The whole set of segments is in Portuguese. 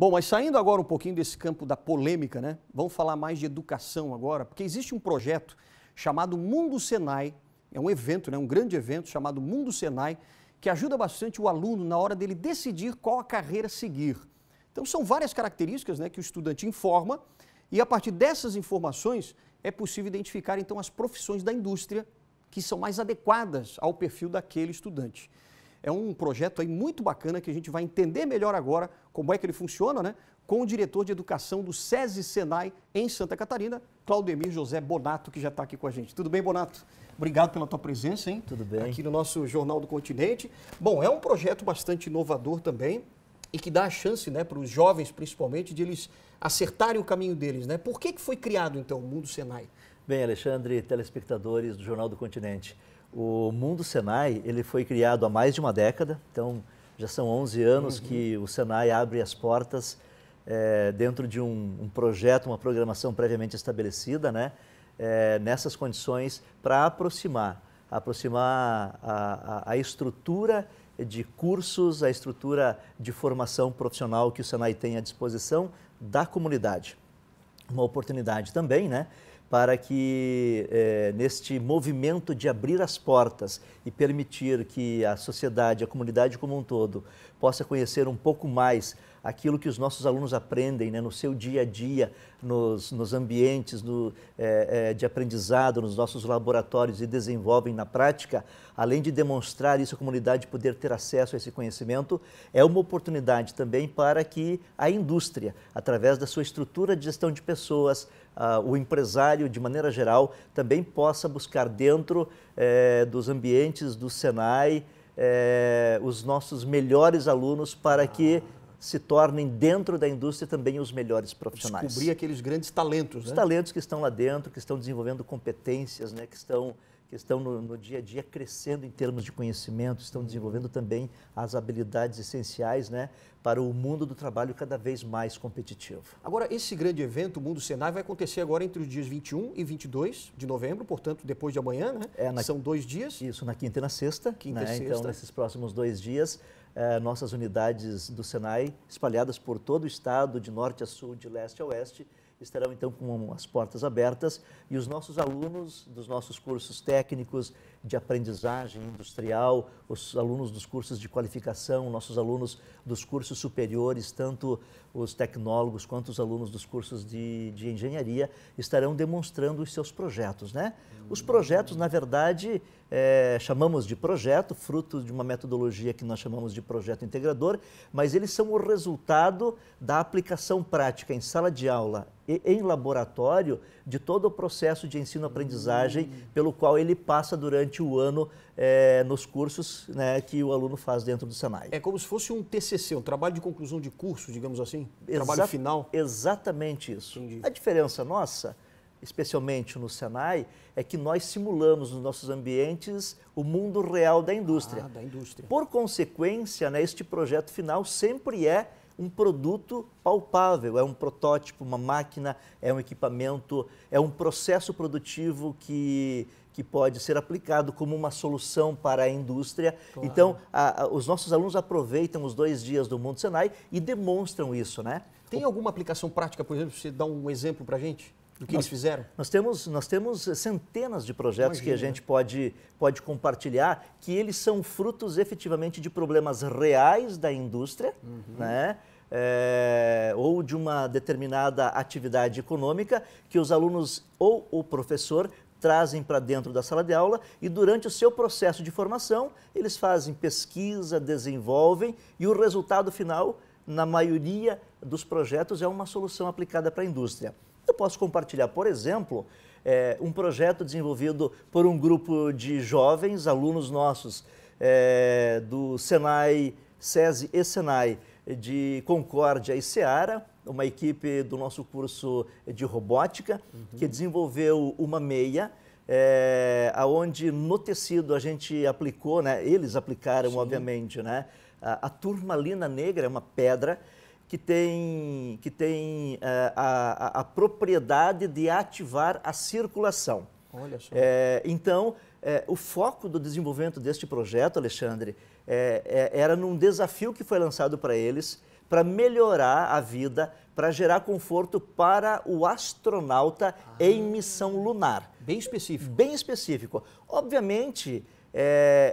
Bom, mas saindo agora um pouquinho desse campo da polêmica, né? Vamos falar mais de educação agora, porque existe um projeto chamado Mundo Senai, é um evento, né? um grande evento chamado Mundo Senai, que ajuda bastante o aluno na hora dele decidir qual a carreira seguir. Então são várias características né, que o estudante informa e a partir dessas informações é possível identificar então as profissões da indústria que são mais adequadas ao perfil daquele estudante é um projeto aí muito bacana que a gente vai entender melhor agora como é que ele funciona, né? Com o diretor de educação do SESI Senai em Santa Catarina, Claudemir José Bonato, que já está aqui com a gente. Tudo bem, Bonato? Obrigado pela tua presença, hein? Tudo bem. Aqui no nosso Jornal do Continente. Bom, é um projeto bastante inovador também e que dá a chance, né, para os jovens principalmente, de eles acertarem o caminho deles, né? Por que, que foi criado, então, o Mundo Senai? Bem, Alexandre, telespectadores do Jornal do Continente. O Mundo Senai, ele foi criado há mais de uma década, então já são 11 anos uhum. que o Senai abre as portas é, dentro de um, um, projeto, uma programação previamente estabelecida, né? É, nessas condições para aproximar, aproximar a, a, a estrutura de cursos, a estrutura de formação profissional que o Senai tem à disposição da comunidade. Uma oportunidade também, né? para que, é, neste movimento de abrir as portas e permitir que a sociedade, a comunidade como um todo, possa conhecer um pouco mais aquilo que os nossos alunos aprendem né, no seu dia a dia, nos, nos ambientes no, é, é, de aprendizado, nos nossos laboratórios e desenvolvem na prática, além de demonstrar isso à comunidade poder ter acesso a esse conhecimento, é uma oportunidade também para que a indústria, através da sua estrutura de gestão de pessoas, Uh, o empresário, de maneira geral, também possa buscar dentro eh, dos ambientes do Senai eh, os nossos melhores alunos para que se tornem dentro da indústria também os melhores profissionais. Descobrir aqueles grandes talentos, Os né? talentos que estão lá dentro, que estão desenvolvendo competências, né? que estão, que estão no, no dia a dia crescendo em termos de conhecimento, estão desenvolvendo também as habilidades essenciais né? para o mundo do trabalho cada vez mais competitivo. Agora, esse grande evento, o Mundo Senai, vai acontecer agora entre os dias 21 e 22 de novembro, portanto, depois de amanhã, né? É, na... São dois dias. Isso, na quinta e na sexta. Quinta né? e então, sexta. Então, nesses próximos dois dias eh, nossas unidades do Senai, espalhadas por todo o estado, de norte a sul, de leste a oeste, estarão então com as portas abertas e os nossos alunos dos nossos cursos técnicos de aprendizagem industrial, os alunos dos cursos de qualificação, nossos alunos dos cursos superiores, tanto os tecnólogos quanto os alunos dos cursos de, de engenharia, estarão demonstrando os seus projetos. Né? Os projetos, na verdade, é, chamamos de projeto, fruto de uma metodologia que nós chamamos de projeto integrador, mas eles são o resultado da aplicação prática em sala de aula e em laboratório de todo o processo de ensino-aprendizagem hum. pelo qual ele passa durante durante o ano é, nos cursos né, que o aluno faz dentro do Senai. É como se fosse um TCC, um trabalho de conclusão de curso, digamos assim, Exa trabalho final. Exatamente isso. Entendi. A diferença nossa especialmente no Senai, é que nós simulamos nos nossos ambientes o mundo real da indústria. Ah, da indústria. Por consequência, né, este projeto final sempre é um produto palpável, é um protótipo, uma máquina, é um equipamento, é um processo produtivo que, que pode ser aplicado como uma solução para a indústria. Claro. Então, a, a, os nossos alunos aproveitam os dois dias do Mundo Senai e demonstram isso, né? Tem alguma aplicação prática, por exemplo, você dá um exemplo para a gente? do que nós, eles fizeram? Nós temos, nós temos centenas de projetos Imagina, que a gente pode, pode compartilhar, que eles são frutos efetivamente de problemas reais da indústria, uhum. né? É, ou de uma determinada atividade econômica que os alunos ou o professor trazem para dentro da sala de aula e durante o seu processo de formação eles fazem pesquisa, desenvolvem e o resultado final, na maioria dos projetos, é uma solução aplicada para a indústria. Eu posso compartilhar, por exemplo, é, um projeto desenvolvido por um grupo de jovens, alunos nossos é, do Senai, SESI e Senai de Concórdia e Seara, uma equipe do nosso curso de robótica, uhum. que desenvolveu uma meia é, aonde no tecido a gente aplicou, né? Eles aplicaram, Sim. obviamente, né? A, a turmalina negra é uma pedra que tem, que tem eh, a, a, a, propriedade de ativar a circulação. Olha só. É, então, é, o foco do desenvolvimento deste projeto, Alexandre, era num desafio que foi lançado para eles para melhorar a vida, para gerar conforto para o astronauta ah. em missão lunar. Bem específico. Bem específico. Obviamente,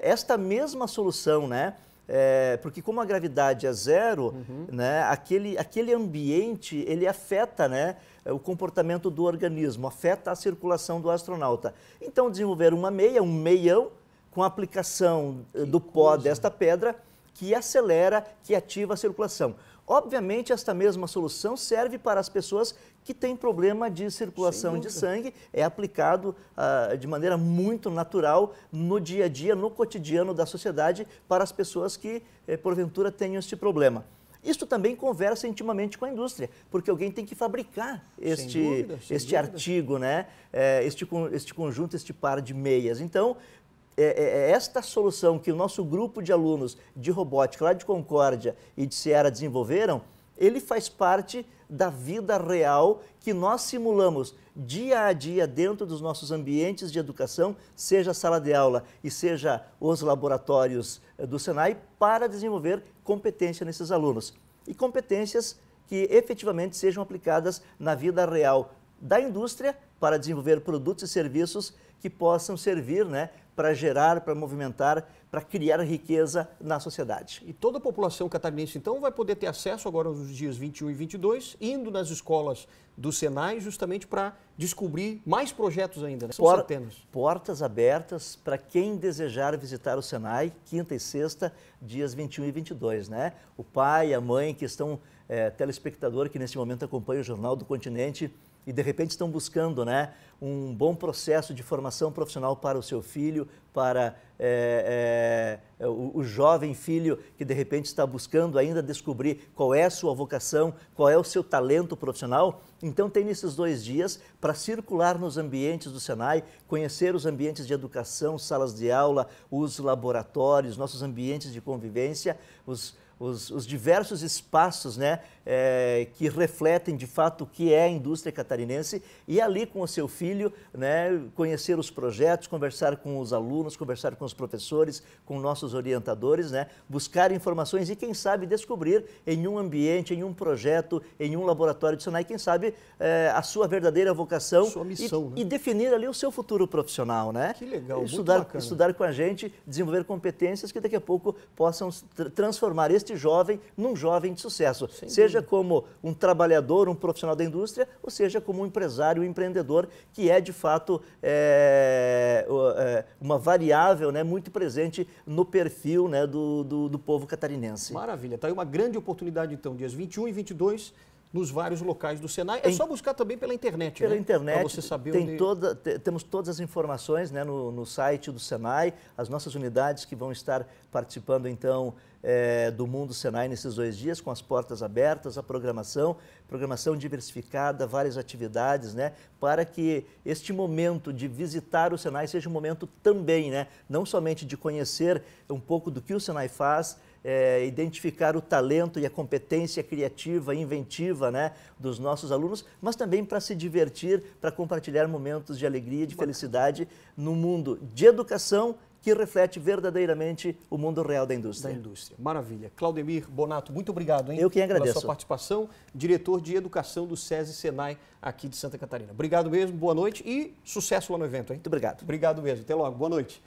esta mesma solução, né? É, porque como a gravidade é zero, uhum. né, aquele, aquele ambiente ele afeta né, o comportamento do organismo, afeta a circulação do astronauta. Então desenvolveram uma meia, um meião, com a aplicação eh, que do coisa. pó desta pedra, que acelera, que ativa a circulação. Obviamente, esta mesma solução serve para as pessoas que têm problema de circulação de sangue, é aplicado ah, de maneira muito natural no dia a dia, no cotidiano da sociedade, para as pessoas que, eh, porventura, tenham este problema. Isso também conversa intimamente com a indústria, porque alguém tem que fabricar este, sem dúvida, sem este artigo, né? Eh, este, este conjunto, este par de meias. Então, é, é, é, esta solução que o nosso grupo de alunos de robótica lá de Concórdia e de Ceará desenvolveram, ele faz parte da vida real que nós simulamos dia a dia dentro dos nossos ambientes de educação, seja a sala de aula e seja os laboratórios eh, do Senai, para desenvolver competência nesses alunos. E competências que efetivamente sejam aplicadas na vida real da indústria para desenvolver produtos e serviços que possam servir né, para gerar, para movimentar, para criar riqueza na sociedade. E toda a população catarinense, então, vai poder ter acesso agora nos dias 21 e 22, indo nas escolas do Senai, justamente para descobrir mais projetos ainda, né? São Por, centenas. Portas abertas para quem desejar visitar o Senai, quinta e sexta, dias 21 e 22, né? O pai, a mãe que estão, é, telespectador que nesse momento acompanha o Jornal do Continente, e de repente estão buscando né, um bom processo de formação profissional para o seu filho, para é, é, o, o, jovem filho que de repente está buscando ainda descobrir qual é a sua vocação, qual é o seu talento profissional. Então tem nesses dois dias para circular nos ambientes do Senai, conhecer os ambientes de educação, salas de aula, os laboratórios, nossos ambientes de convivência, os os, os diversos espaços né, é, que refletem de fato o que é a indústria catarinense e ali com o seu filho né, conhecer os projetos, conversar com os alunos, conversar com os professores, com nossos orientadores, né, buscar informações e quem sabe descobrir em um ambiente, em um projeto, em um laboratório de Senai, quem sabe é, a sua verdadeira vocação sua missão, e, né? e, definir ali o seu futuro profissional, né? Que legal, estudar, muito bacana. Estudar com a gente, desenvolver competências que daqui a pouco possam transformar esse este jovem num jovem de sucesso, Sem seja dúvida. como um trabalhador, um profissional da indústria, ou seja como um empresário, um empreendedor, que é de fato é, é uma variável né, muito presente no perfil né, do, do, do povo catarinense. Maravilha, está aí uma grande oportunidade então, dias 21 e 22 nos vários locais do Senai. É tem, é só buscar também pela internet. Pela né? internet. Para você saber tem onde... toda, temos todas as informações né, no, no, site do Senai, as nossas unidades que vão estar participando então é, do Mundo Senai nesses dois dias, com as portas abertas, a programação, programação diversificada, várias atividades, né? Para que este momento de visitar o Senai seja um momento também, né? Não somente de conhecer um pouco do que o Senai faz é, identificar o talento e a competência criativa inventiva né, dos nossos alunos, mas também para se divertir, para compartilhar momentos de alegria, de felicidade no mundo de educação que reflete verdadeiramente o mundo real da indústria. Da indústria. Maravilha. Claudemir Bonato, muito obrigado, hein? Eu que agradeço. Pela sua participação, diretor de educação do SESI Senai aqui de Santa Catarina. Obrigado mesmo, boa noite e sucesso lá no evento, hein? Muito obrigado. Obrigado mesmo. Até logo. Boa noite.